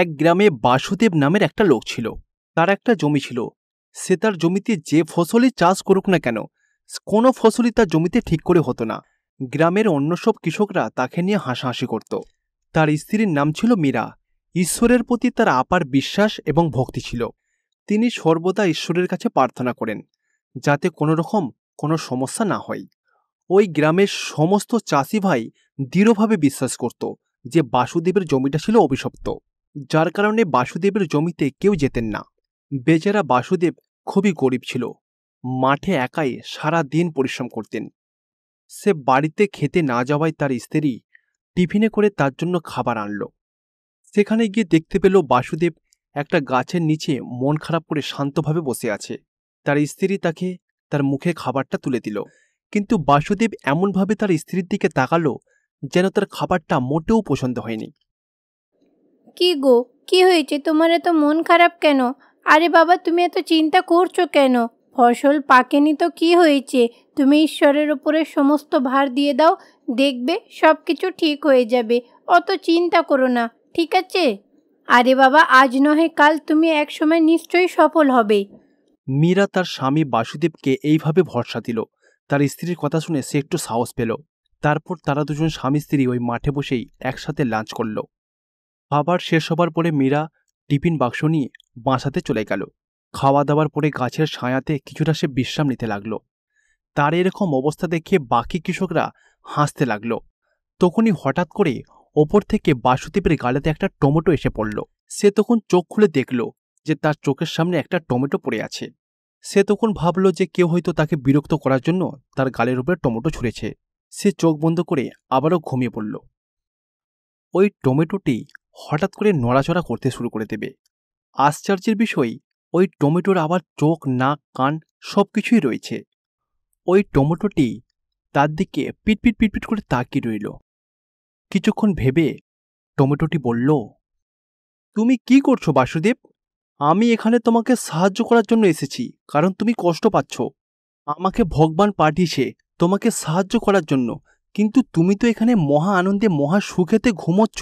এক গ্রামে বাসুদেব নামের একটা লোক ছিল তার একটা জমি ছিল সে তার জমিতে যে ফসলই চাষ করুক না কেন কোনো ফসলই তার জমিতে ঠিক করে হতো না গ্রামের অন্য সব কৃষকরা তাকে নিয়ে হাসাহাসি করত তার স্ত্রীর নাম ছিল মীরা ঈশ্বরের প্রতি তার আপার বিশ্বাস এবং ভক্তি ছিল তিনি সর্বদা ঈশ্বরের কাছে প্রার্থনা করেন যাতে কোনো রকম কোনো সমস্যা না হয় ওই গ্রামের সমস্ত চাষি ভাই দৃঢ়ভাবে বিশ্বাস করত যে বাসুদেবের জমিটা ছিল অভিশপ্ত যার কারণে বাসুদেবের জমিতে কেউ যেতেন না বেচারা বাসুদেব খুবই গরিব ছিল মাঠে একাই সারা দিন পরিশ্রম করতেন সে বাড়িতে খেতে না যাওয়ায় তার স্ত্রী টিফিনে করে তার জন্য খাবার আনল সেখানে গিয়ে দেখতে পেল বাসুদেব একটা গাছের নিচে মন খারাপ করে শান্তভাবে বসে আছে তার স্ত্রী তাকে তার মুখে খাবারটা তুলে দিল কিন্তু বাসুদেব এমনভাবে তার স্ত্রীর দিকে তাকালো যেন তার খাবারটা মোটেও পছন্দ হয়নি কি গো কি হয়েছে তোমার এত মন খারাপ কেন আরে বাবা তুমি এত চিন্তা করছো কেন ফসল পাকেনি তো কি হয়েছে তুমি ঈশ্বরের ওপরে সমস্ত ভার দিয়ে দাও দেখবে সব কিছু ঠিক হয়ে যাবে অত চিন্তা করো না ঠিক আছে আরে বাবা আজ নহে কাল তুমি এক সময় নিশ্চয়ই সফল হবে মীরা তার স্বামী বাসুদেবকে এইভাবে ভরসা দিল তার স্ত্রীর কথা শুনে সে একটু সাহস পেল তারপর তারা দুজন স্বামী স্ত্রী ওই মাঠে বসেই একসাথে লাঞ্চ করলো খাবার শেষ হবার পরে মীরা টিফিন বাক্স নিয়ে বাঁচাতে চলে গেল খাওয়া দাওয়ার পরে গাছের ছায়াতে কিছুটা সে বিশ্রাম নিতে লাগল তার এরকম অবস্থা দেখে বাকি কৃষকরা হাসতে লাগলো তখনই হঠাৎ করে ওপর থেকে বাসুদেবের গালেতে একটা টমেটো এসে পড়ল সে তখন চোখ খুলে দেখল যে তার চোখের সামনে একটা টমেটো পড়ে আছে সে তখন ভাবল যে কেউ হয়তো তাকে বিরক্ত করার জন্য তার গালের উপরে টমেটো ছুঁড়েছে সে চোখ বন্ধ করে আবারও ঘুমিয়ে পড়ল ওই টমেটোটি হঠাৎ করে নড়াচড়া করতে শুরু করে দেবে আশ্চর্যের বিষয় ওই টমেটোর আবার চোখ নাক কান সব কিছুই রয়েছে ওই টমেটোটি তার দিকে পিটপিট পিটপিট করে তাকিয়ে রইল কিছুক্ষণ ভেবে টমেটোটি বলল তুমি কি করছো বাসুদেব আমি এখানে তোমাকে সাহায্য করার জন্য এসেছি কারণ তুমি কষ্ট পাচ্ছ আমাকে ভগবান পাঠিয়েছে তোমাকে সাহায্য করার জন্য কিন্তু তুমি তো এখানে মহা আনন্দে মহা সুখেতে ঘুমোচ্ছ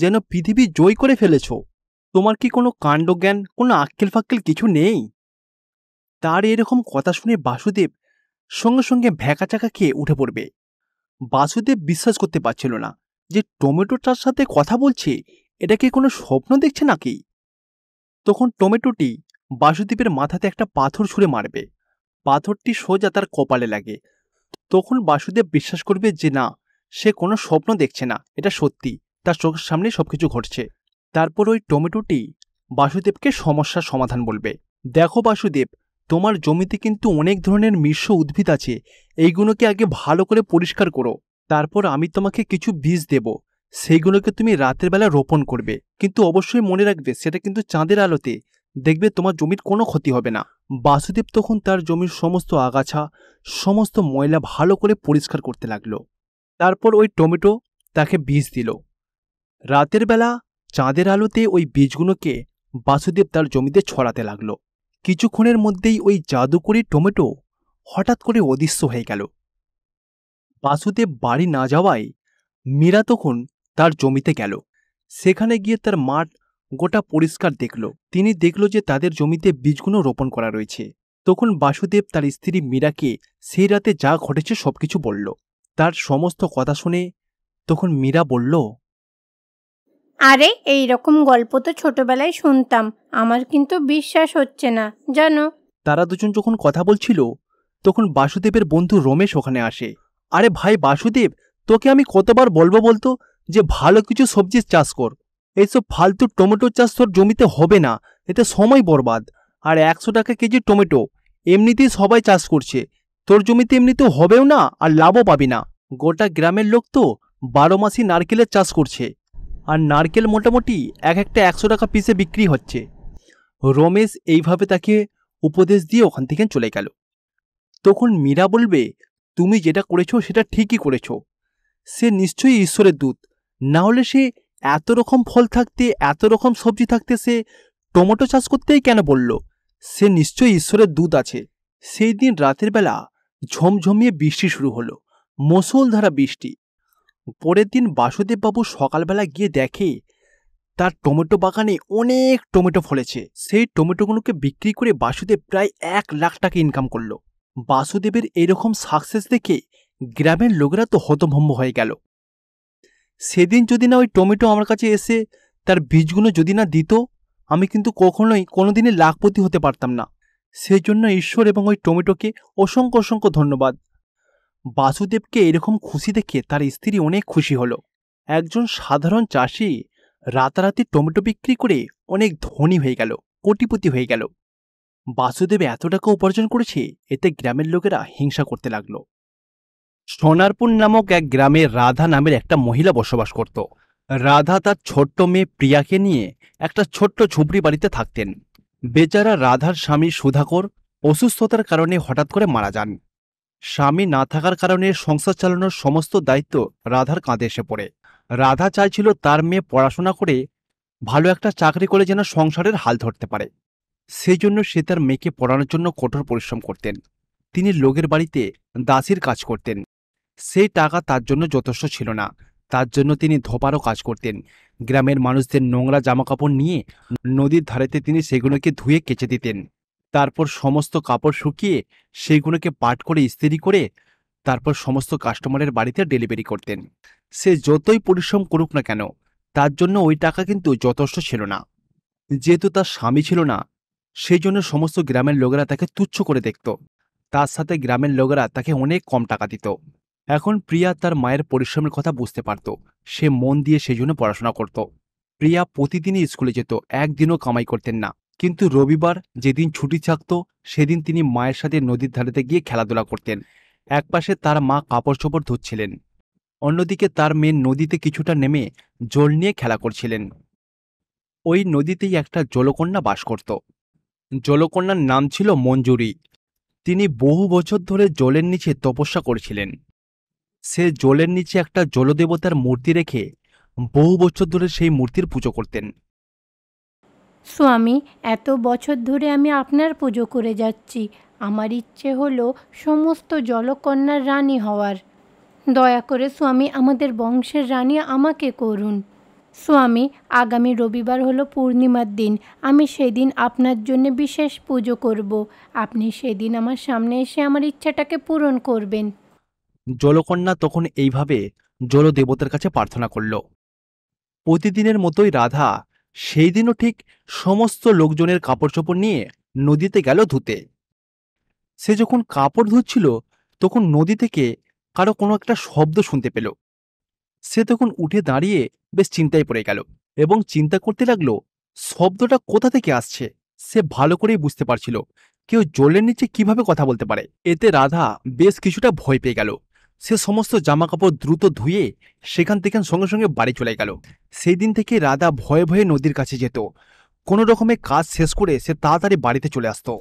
যেন পৃথিবী জয় করে ফেলেছ তোমার কি কোনো কাণ্ডজ্ঞান কোনো আক্কেল ফাক্কেল কিছু নেই তার এরকম কথা শুনে বাসুদেব সঙ্গে সঙ্গে চাকা খেয়ে উঠে পড়বে বাসুদেব বিশ্বাস করতে পারছিল না যে টমেটোটার সাথে কথা বলছে এটা কি কোনো স্বপ্ন দেখছে নাকি তখন টমেটোটি বাসুদেবের মাথাতে একটা পাথর ছুঁড়ে মারবে পাথরটি সোজা তার কপালে লাগে তখন বাসুদেব বিশ্বাস করবে যে না সে কোনো স্বপ্ন দেখছে না এটা সত্যি তার চোখের সামনে সবকিছু ঘটছে তারপর ওই টমেটোটি বাসুদেবকে সমস্যার সমাধান বলবে দেখো বাসুদেব তোমার জমিতে কিন্তু অনেক ধরনের মিশ্র উদ্ভিদ আছে এইগুলোকে আগে ভালো করে পরিষ্কার করো তারপর আমি তোমাকে কিছু বীজ দেব সেইগুলোকে তুমি রাতের বেলা রোপণ করবে কিন্তু অবশ্যই মনে রাখবে সেটা কিন্তু চাঁদের আলোতে দেখবে তোমার জমির কোনো ক্ষতি হবে না বাসুদেব তখন তার জমির সমস্ত আগাছা সমস্ত ময়লা ভালো করে পরিষ্কার করতে লাগলো তারপর ওই টমেটো তাকে বীজ দিল রাতের বেলা চাঁদের আলোতে ওই বীজগুলোকে বাসুদেব তার জমিতে ছড়াতে লাগল কিছুক্ষণের মধ্যেই ওই জাদুকরি টমেটো হঠাৎ করে অদৃশ্য হয়ে গেল বাসুদেব বাড়ি না যাওয়ায় মীরা তখন তার জমিতে গেল সেখানে গিয়ে তার মাঠ গোটা পরিষ্কার দেখল তিনি দেখল যে তাদের জমিতে বীজগুলো রোপণ করা রয়েছে তখন বাসুদেব তার স্ত্রী মীরাকে সেই রাতে যা ঘটেছে সবকিছু বলল তার সমস্ত কথা শুনে তখন মীরা বলল আরে এই রকম গল্প তো ছোটবেলায় শুনতাম আমার কিন্তু বিশ্বাস হচ্ছে না জানো তারা দুজন যখন কথা বলছিল তখন বাসুদেবের বন্ধু রমেশ ওখানে আসে আরে ভাই বাসুদেব তোকে আমি কতবার বলবো বলতো যে ভালো কিছু সবজির চাষ কর এইসব ফালতু টমেটো চাষ তোর জমিতে হবে না এতে সময় বরবাদ আর একশো টাকা কেজি টমেটো এমনিতেই সবাই চাষ করছে তোর জমিতে এমনিতেও হবেও না আর লাভও পাবি না গোটা গ্রামের লোক তো বারো মাসি নারকেলের চাষ করছে আর নারকেল মোটামুটি এক একটা একশো টাকা পিসে বিক্রি হচ্ছে রমেশ এইভাবে তাকে উপদেশ দিয়ে ওখান থেকে চলে গেল তখন মীরা বলবে তুমি যেটা করেছো সেটা ঠিকই করেছো সে নিশ্চয়ই ঈশ্বরের দূত না হলে সে এত রকম ফল থাকতে এত রকম সবজি থাকতে সে টমেটো চাষ করতেই কেন বলল সে নিশ্চয়ই ঈশ্বরের দূত আছে সেই দিন রাতের বেলা ঝমঝমিয়ে বৃষ্টি শুরু হলো মুসলধারা বৃষ্টি পরের দিন বাসুদেববাবু সকালবেলা গিয়ে দেখে তার টমেটো বাগানে অনেক টমেটো ফলেছে সেই টমেটোগুলোকে বিক্রি করে বাসুদেব প্রায় এক লাখ টাকা ইনকাম করল বাসুদেবের এরকম সাকসেস দেখে গ্রামের লোকেরা তো হতভম্ব হয়ে গেল সেদিন যদি না ওই টমেটো আমার কাছে এসে তার বীজগুলো যদি না দিত আমি কিন্তু কখনোই কোনোদিনই লাখপতি হতে পারতাম না সেই জন্য ঈশ্বর এবং ওই টমেটোকে অসংখ্য অসংখ্য ধন্যবাদ বাসুদেবকে এরকম খুশি দেখে তার স্ত্রী অনেক খুশি হলো একজন সাধারণ চাষি রাতারাতি টমেটো বিক্রি করে অনেক ধনী হয়ে গেল কোটিপতি হয়ে গেল বাসুদেব এত টাকা উপার্জন করেছে এতে গ্রামের লোকেরা হিংসা করতে লাগল সোনারপুর নামক এক গ্রামে রাধা নামের একটা মহিলা বসবাস করত রাধা তার ছোট্ট মেয়ে প্রিয়াকে নিয়ে একটা ছোট্ট ঝুপড়ি বাড়িতে থাকতেন বেচারা রাধার স্বামী সুধাকর অসুস্থতার কারণে হঠাৎ করে মারা যান স্বামী না থাকার কারণে সংসার চালানোর সমস্ত দায়িত্ব রাধার কাঁধে এসে পড়ে রাধা চাইছিল তার মেয়ে পড়াশোনা করে ভালো একটা চাকরি করে যেন সংসারের হাল ধরতে পারে সেই জন্য সে তার মেয়েকে পড়ানোর জন্য কঠোর পরিশ্রম করতেন তিনি লোকের বাড়িতে দাসির কাজ করতেন সেই টাকা তার জন্য যথেষ্ট ছিল না তার জন্য তিনি ধোপারও কাজ করতেন গ্রামের মানুষদের নোংরা জামাকাপড় নিয়ে নদীর ধারেতে তিনি সেগুলোকে ধুয়ে কেচে দিতেন তারপর সমস্ত কাপড় শুকিয়ে সেইগুলোকে পাট করে ইস্ত্রি করে তারপর সমস্ত কাস্টমারের বাড়িতে ডেলিভারি করতেন সে যতই পরিশ্রম করুক না কেন তার জন্য ওই টাকা কিন্তু যথেষ্ট ছিল না যেহেতু তার স্বামী ছিল না সেই জন্য সমস্ত গ্রামের লোকেরা তাকে তুচ্ছ করে দেখত তার সাথে গ্রামের লোকেরা তাকে অনেক কম টাকা দিত এখন প্রিয়া তার মায়ের পরিশ্রমের কথা বুঝতে পারত সে মন দিয়ে সেই জন্য পড়াশোনা করত প্রিয়া প্রতিদিনই স্কুলে যেত একদিনও কামাই করতেন না কিন্তু রবিবার যেদিন ছুটি থাকত সেদিন তিনি মায়ের সাথে নদীর ধারেতে গিয়ে খেলাধুলা করতেন একপাশে তার মা কাপড় চোপড় ধুচ্ছিলেন অন্যদিকে তার মেয়ে নদীতে কিছুটা নেমে জল নিয়ে খেলা করছিলেন ওই নদীতেই একটা জলকন্যা বাস করত জলকন্যার নাম ছিল মঞ্জুরি তিনি বহু বছর ধরে জলের নিচে তপস্যা করেছিলেন সে জলের নিচে একটা জলদেবতার মূর্তি রেখে বহু বছর ধরে সেই মূর্তির পুজো করতেন স্বামী এত বছর ধরে আমি আপনার পুজো করে যাচ্ছি আমার ইচ্ছে হলো সমস্ত জলকন্যার রানী হওয়ার দয়া করে স্বামী আমাদের বংশের রানী আমাকে করুন স্বামী আগামী রবিবার হলো পূর্ণিমার দিন আমি সেদিন আপনার জন্য বিশেষ পুজো করব আপনি সেদিন আমার সামনে এসে আমার ইচ্ছাটাকে পূরণ করবেন জলকন্যা তখন এইভাবে জলদেবতার কাছে প্রার্থনা করল প্রতিদিনের মতোই রাধা সেই দিনও ঠিক সমস্ত লোকজনের কাপড় চোপড় নিয়ে নদীতে গেল ধুতে সে যখন কাপড় ধুচ্ছিল তখন নদী থেকে কারো কোনো একটা শব্দ শুনতে পেল সে তখন উঠে দাঁড়িয়ে বেশ চিন্তায় পড়ে গেল এবং চিন্তা করতে লাগল শব্দটা কোথা থেকে আসছে সে ভালো করেই বুঝতে পারছিল কেউ জলের নিচে কিভাবে কথা বলতে পারে এতে রাধা বেশ কিছুটা ভয় পেয়ে গেল সে সমস্ত জামাকাপড় দ্রুত ধুয়ে সেখান থেকে সঙ্গে সঙ্গে বাড়ি চলে গেল সেই দিন থেকে রাধা ভয়ে ভয়ে নদীর কাছে যেত কোনো রকমের কাজ শেষ করে সে তাড়াতাড়ি বাড়িতে চলে আসতো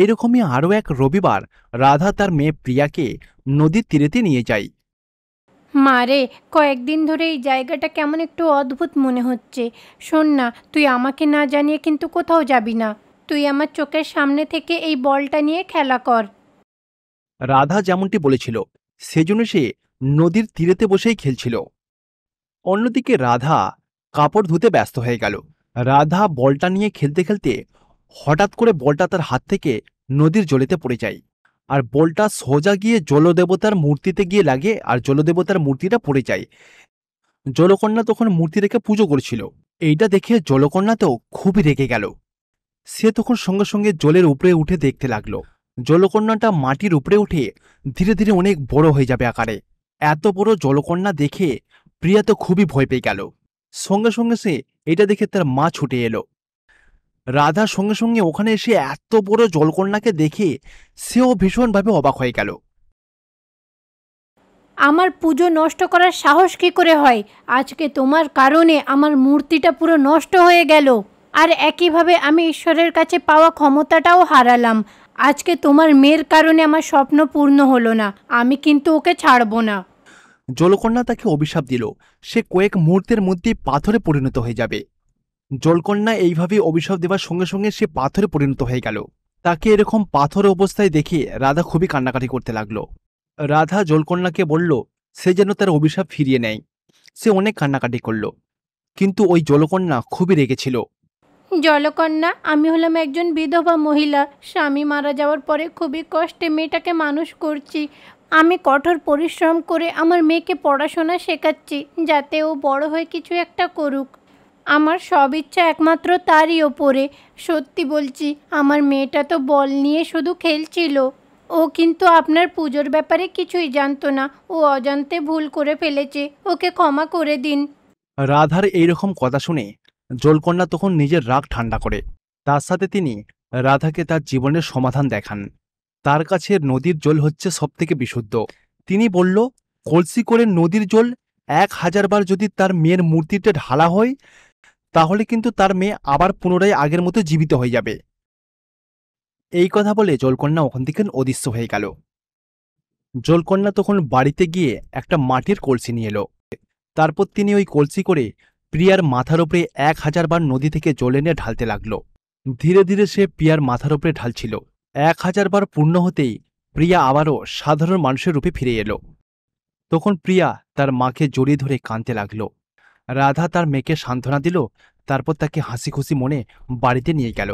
এইরকমই আরও এক রবিবার রাধা তার মেয়ে প্রিয়াকে নদীর তীরেতে নিয়ে যায় মারে কয়েকদিন ধরে এই জায়গাটা কেমন একটু অদ্ভুত মনে হচ্ছে শোন না তুই আমাকে না জানিয়ে কিন্তু কোথাও যাবি না তুই আমার চোখের সামনে থেকে এই বলটা নিয়ে খেলা কর রাধা যেমনটি বলেছিল সেজন্য সে নদীর তীরেতে বসেই খেলছিল অন্যদিকে রাধা কাপড় ধুতে ব্যস্ত হয়ে গেল রাধা বলটা নিয়ে খেলতে খেলতে হঠাৎ করে বলটা তার হাত থেকে নদীর জলেতে পড়ে যায় আর বলটা সোজা গিয়ে জলদেবতার মূর্তিতে গিয়ে লাগে আর জলদেবতার মূর্তিটা পড়ে যায় জলকন্যা তখন মূর্তি রেখে পুজো করছিল এইটা দেখে জলকন্যা তো খুবই রেগে গেল সে তখন সঙ্গে সঙ্গে জলের উপরে উঠে দেখতে লাগলো জলকন্যাটা মাটির উপরে উঠে ধীরে ধীরে অনেক বড় হয়ে যাবে আকারে এত বড় জলকন্যা দেখে প্রিয়া তো খুবই ভয় পেয়ে গেল সঙ্গে সঙ্গে সে এটা দেখে তার মা ছুটে এলো রাধা সঙ্গে সঙ্গে ওখানে এসে এত বড় জলকন্যাকে দেখে সেও ভীষণভাবে অবাক হয়ে গেল আমার পুজো নষ্ট করার সাহস কি করে হয় আজকে তোমার কারণে আমার মূর্তিটা পুরো নষ্ট হয়ে গেল আর একইভাবে আমি ঈশ্বরের কাছে পাওয়া ক্ষমতাটাও হারালাম আজকে তোমার মেয়ের কারণে আমার স্বপ্ন পূর্ণ হলো না আমি কিন্তু ওকে ছাড়বো না জলকন্যা তাকে অভিশাপ দিল সে কয়েক মুহূর্তের মধ্যে পাথরে পরিণত হয়ে যাবে জলকন্যা এইভাবে অভিশাপ দেওয়ার সঙ্গে সঙ্গে সে পাথরে পরিণত হয়ে গেল তাকে এরকম পাথর অবস্থায় দেখে রাধা খুবই কান্নাকাটি করতে লাগলো রাধা জলকন্যাকে বলল সে যেন তার অভিশাপ ফিরিয়ে নেয় সে অনেক কান্নাকাটি করল কিন্তু ওই জলকন্যা খুবই রেগেছিল জলকন্যা আমি হলাম একজন বিধবা মহিলা স্বামী মারা যাওয়ার পরে খুবই কষ্টে মেয়েটাকে মানুষ করছি আমি কঠোর পরিশ্রম করে আমার মেয়েকে পড়াশোনা শেখাচ্ছি যাতে ও বড় হয়ে কিছু একটা করুক আমার সব ইচ্ছা একমাত্র তারই ওপরে সত্যি বলছি আমার মেয়েটা তো বল নিয়ে শুধু খেলছিল ও কিন্তু আপনার পুজোর ব্যাপারে কিছুই জানতো না ও অজান্তে ভুল করে ফেলেছে ওকে ক্ষমা করে দিন রাধার এইরকম কথা শুনে জলকন্যা তখন নিজের রাগ ঠান্ডা করে তার সাথে তিনি রাধাকে তার জীবনের সমাধান দেখান তার কাছে নদীর জল হচ্ছে সবথেকে বিশুদ্ধ তিনি বলল কলসি করে নদীর জল এক হাজারবার যদি তার মেয়ের মূর্তিতে ঢালা হয় তাহলে কিন্তু তার মেয়ে আবার পুনরায় আগের মতো জীবিত হয়ে যাবে এই কথা বলে জলকন্যা ওখান থেকে অদৃশ্য হয়ে গেল জলকন্যা তখন বাড়িতে গিয়ে একটা মাটির কলসি নিয়ে এলো তারপর তিনি ওই কলসি করে প্রিয়ার মাথার ওপরে এক হাজার বার নদী থেকে জল এনে ঢালতে লাগল ধীরে ধীরে সে প্রিয়ার মাথার ওপরে ঢালছিল এক হাজার বার পূর্ণ হতেই প্রিয়া আবারও সাধারণ মানুষের রূপে ফিরে এলো তখন প্রিয়া তার মাকে জড়িয়ে ধরে কাঁদতে লাগল রাধা তার মেয়েকে সান্ত্বনা দিল তারপর তাকে হাসি খুশি মনে বাড়িতে নিয়ে গেল